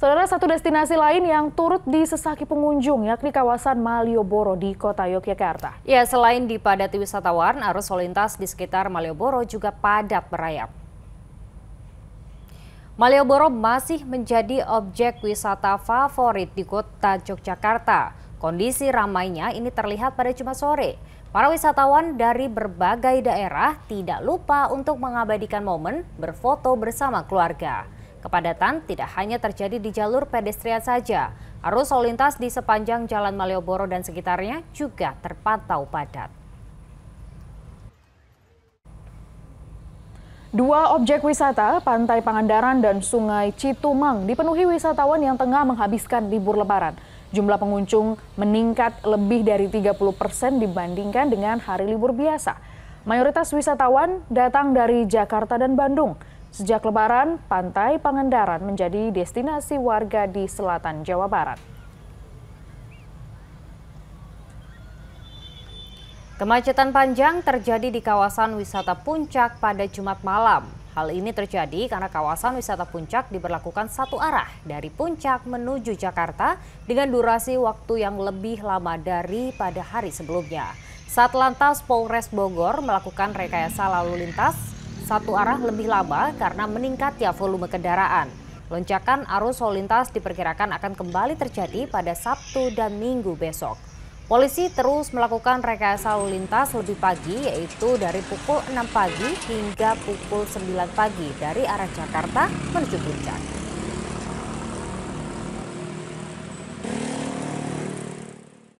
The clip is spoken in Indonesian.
Saudara satu destinasi lain yang turut disesaki pengunjung yakni kawasan Malioboro di kota Yogyakarta. Ya, selain dipadati wisatawan, arus lalu lintas di sekitar Malioboro juga padat merayap. Malioboro masih menjadi objek wisata favorit di kota Yogyakarta. Kondisi ramainya ini terlihat pada Jumat sore. Para wisatawan dari berbagai daerah tidak lupa untuk mengabadikan momen berfoto bersama keluarga. Kepadatan tidak hanya terjadi di jalur pedestrian saja, arus lalu lintas di sepanjang Jalan Malioboro dan sekitarnya juga terpantau padat. Dua objek wisata, Pantai Pangandaran dan Sungai Citumang, dipenuhi wisatawan yang tengah menghabiskan libur lebaran. Jumlah pengunjung meningkat lebih dari 30 persen dibandingkan dengan hari libur biasa. Mayoritas wisatawan datang dari Jakarta dan Bandung. Sejak lebaran, Pantai Pangandaran menjadi destinasi warga di selatan Jawa Barat. Kemacetan panjang terjadi di kawasan wisata puncak pada Jumat malam. Hal ini terjadi karena kawasan wisata puncak diberlakukan satu arah dari puncak menuju Jakarta dengan durasi waktu yang lebih lama daripada hari sebelumnya. Saat lantas Polres Bogor melakukan rekayasa lalu lintas satu arah lebih lama karena meningkatnya volume kendaraan. Lonjakan arus lalu lintas diperkirakan akan kembali terjadi pada Sabtu dan Minggu besok. Polisi terus melakukan rekayasa lalu lintas lebih pagi yaitu dari pukul 6 pagi hingga pukul 9 pagi dari arah Jakarta menuju Puncak.